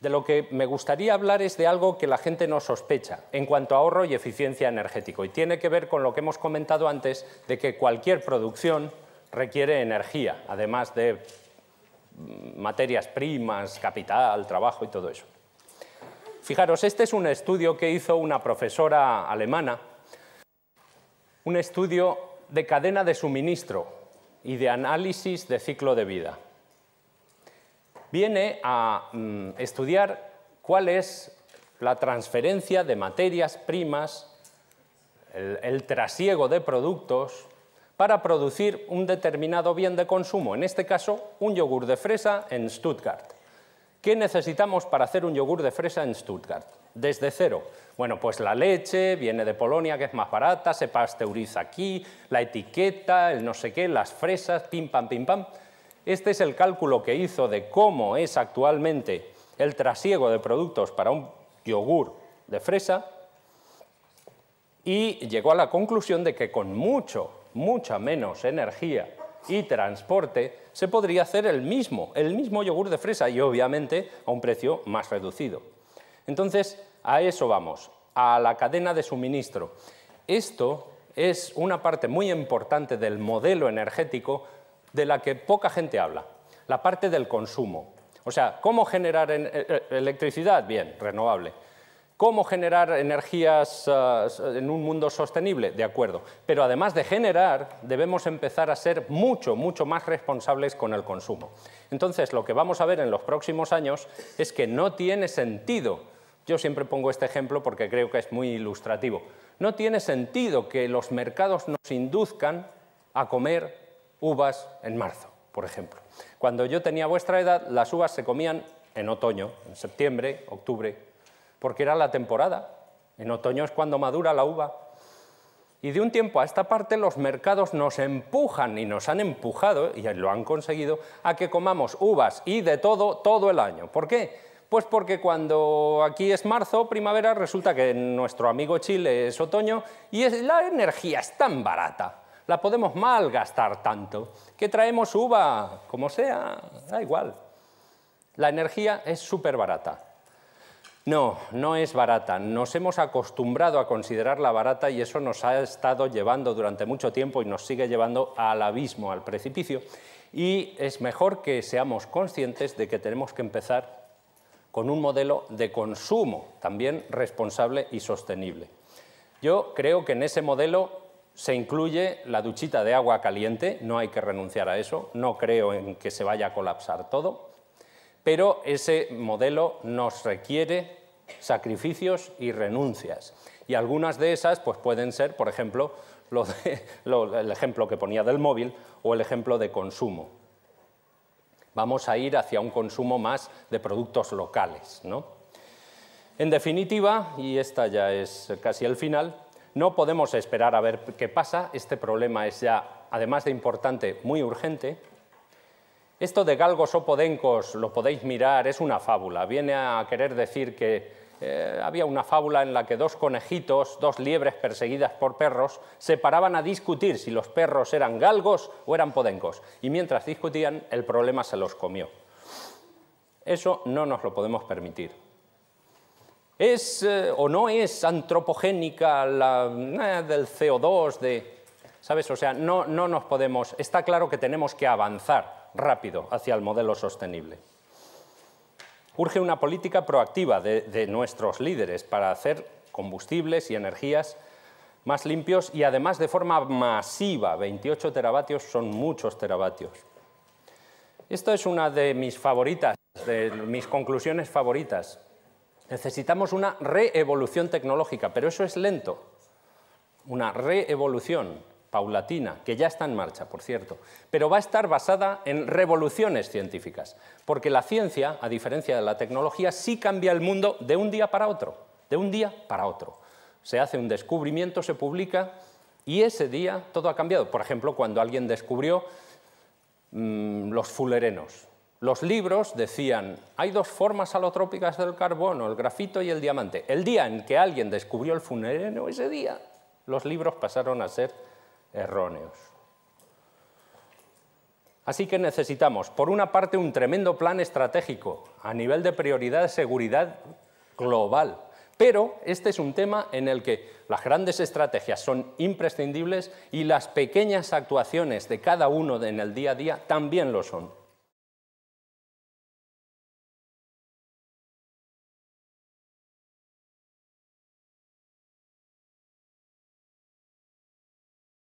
De lo que me gustaría hablar es de algo que la gente no sospecha en cuanto a ahorro y eficiencia energética y tiene que ver con lo que hemos comentado antes de que cualquier producción requiere energía, además de materias primas, capital, trabajo y todo eso. Fijaros, este es un estudio que hizo una profesora alemana, un estudio de cadena de suministro y de análisis de ciclo de vida viene a mm, estudiar cuál es la transferencia de materias primas, el, el trasiego de productos, para producir un determinado bien de consumo, en este caso un yogur de fresa en Stuttgart. ¿Qué necesitamos para hacer un yogur de fresa en Stuttgart? Desde cero. Bueno, pues la leche viene de Polonia, que es más barata, se pasteuriza aquí, la etiqueta, el no sé qué, las fresas, pim, pam, pim, pam. Este es el cálculo que hizo de cómo es actualmente el trasiego de productos para un yogur de fresa y llegó a la conclusión de que con mucho, mucha menos energía y transporte se podría hacer el mismo, el mismo yogur de fresa y obviamente a un precio más reducido. Entonces, a eso vamos, a la cadena de suministro. Esto es una parte muy importante del modelo energético de la que poca gente habla, la parte del consumo. O sea, ¿cómo generar eh, eh, electricidad? Bien, renovable. ¿Cómo generar energías eh, en un mundo sostenible? De acuerdo. Pero además de generar, debemos empezar a ser mucho, mucho más responsables con el consumo. Entonces, lo que vamos a ver en los próximos años es que no tiene sentido, yo siempre pongo este ejemplo porque creo que es muy ilustrativo, no tiene sentido que los mercados nos induzcan a comer uvas en marzo, por ejemplo. Cuando yo tenía vuestra edad, las uvas se comían en otoño, en septiembre, octubre, porque era la temporada. En otoño es cuando madura la uva. Y de un tiempo a esta parte los mercados nos empujan y nos han empujado, y lo han conseguido, a que comamos uvas y de todo todo el año. ¿Por qué? Pues porque cuando aquí es marzo, primavera, resulta que nuestro amigo Chile es otoño y la energía es tan barata la podemos mal gastar tanto que traemos uva, como sea, da igual. La energía es súper barata. No, no es barata. Nos hemos acostumbrado a considerarla barata y eso nos ha estado llevando durante mucho tiempo y nos sigue llevando al abismo, al precipicio. Y es mejor que seamos conscientes de que tenemos que empezar con un modelo de consumo también responsable y sostenible. Yo creo que en ese modelo se incluye la duchita de agua caliente, no hay que renunciar a eso, no creo en que se vaya a colapsar todo, pero ese modelo nos requiere sacrificios y renuncias. Y algunas de esas pues, pueden ser, por ejemplo, el ejemplo que ponía del móvil o el ejemplo de consumo. Vamos a ir hacia un consumo más de productos locales. ¿no? En definitiva, y esta ya es casi el final, no podemos esperar a ver qué pasa, este problema es ya, además de importante, muy urgente. Esto de galgos o podencos, lo podéis mirar, es una fábula. Viene a querer decir que eh, había una fábula en la que dos conejitos, dos liebres perseguidas por perros, se paraban a discutir si los perros eran galgos o eran podencos. Y mientras discutían, el problema se los comió. Eso no nos lo podemos permitir. ¿Es eh, o no es antropogénica la eh, del CO2? De, ¿Sabes? O sea, no, no nos podemos... Está claro que tenemos que avanzar rápido hacia el modelo sostenible. Urge una política proactiva de, de nuestros líderes para hacer combustibles y energías más limpios y además de forma masiva. 28 teravatios son muchos teravatios. Esto es una de mis favoritas, de mis conclusiones favoritas. Necesitamos una reevolución tecnológica, pero eso es lento. Una reevolución paulatina, que ya está en marcha, por cierto, pero va a estar basada en revoluciones científicas, porque la ciencia, a diferencia de la tecnología, sí cambia el mundo de un día para otro, de un día para otro. Se hace un descubrimiento, se publica y ese día todo ha cambiado. Por ejemplo, cuando alguien descubrió mm, los fulerenos, los libros decían, hay dos formas alotrópicas del carbono, el grafito y el diamante. El día en que alguien descubrió el funereno, ese día, los libros pasaron a ser erróneos. Así que necesitamos, por una parte, un tremendo plan estratégico a nivel de prioridad de seguridad global. Pero este es un tema en el que las grandes estrategias son imprescindibles y las pequeñas actuaciones de cada uno en el día a día también lo son.